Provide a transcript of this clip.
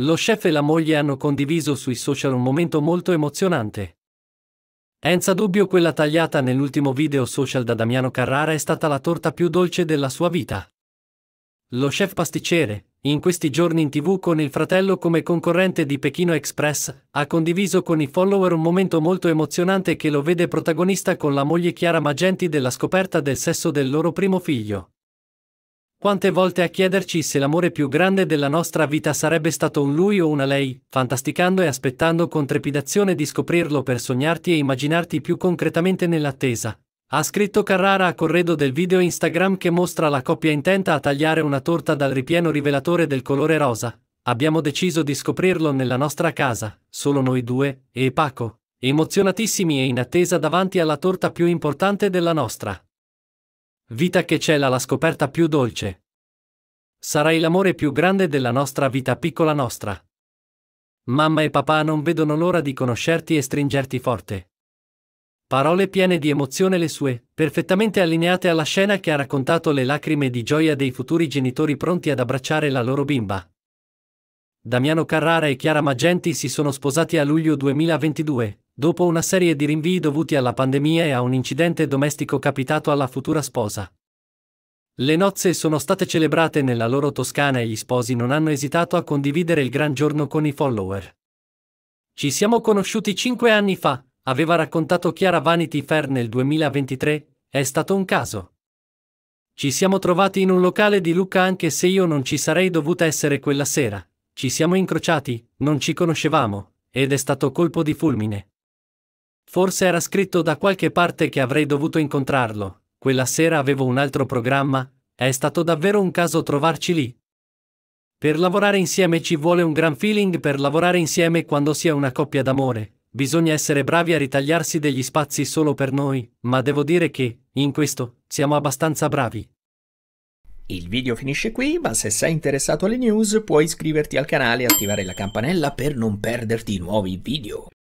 Lo chef e la moglie hanno condiviso sui social un momento molto emozionante. Senza dubbio quella tagliata nell'ultimo video social da Damiano Carrara è stata la torta più dolce della sua vita. Lo chef pasticcere, in questi giorni in tv con il fratello come concorrente di Pechino Express, ha condiviso con i follower un momento molto emozionante che lo vede protagonista con la moglie Chiara Magenti della scoperta del sesso del loro primo figlio. Quante volte a chiederci se l'amore più grande della nostra vita sarebbe stato un lui o una lei, fantasticando e aspettando con trepidazione di scoprirlo per sognarti e immaginarti più concretamente nell'attesa. Ha scritto Carrara a corredo del video Instagram che mostra la coppia intenta a tagliare una torta dal ripieno rivelatore del colore rosa. Abbiamo deciso di scoprirlo nella nostra casa, solo noi due, e Paco. Emozionatissimi e in attesa davanti alla torta più importante della nostra. Vita che cela la scoperta più dolce. Sarai l'amore più grande della nostra vita piccola nostra. Mamma e papà non vedono l'ora di conoscerti e stringerti forte. Parole piene di emozione le sue, perfettamente allineate alla scena che ha raccontato le lacrime di gioia dei futuri genitori pronti ad abbracciare la loro bimba. Damiano Carrara e Chiara Magenti si sono sposati a luglio 2022, dopo una serie di rinvii dovuti alla pandemia e a un incidente domestico capitato alla futura sposa. Le nozze sono state celebrate nella loro Toscana e gli sposi non hanno esitato a condividere il gran giorno con i follower. Ci siamo conosciuti cinque anni fa, aveva raccontato Chiara Vanity Fair nel 2023, è stato un caso. Ci siamo trovati in un locale di Lucca anche se io non ci sarei dovuta essere quella sera. Ci siamo incrociati, non ci conoscevamo, ed è stato colpo di fulmine. Forse era scritto da qualche parte che avrei dovuto incontrarlo. Quella sera avevo un altro programma, è stato davvero un caso trovarci lì. Per lavorare insieme ci vuole un gran feeling per lavorare insieme quando si è una coppia d'amore. Bisogna essere bravi a ritagliarsi degli spazi solo per noi, ma devo dire che, in questo, siamo abbastanza bravi. Il video finisce qui, ma se sei interessato alle news puoi iscriverti al canale e attivare la campanella per non perderti nuovi video.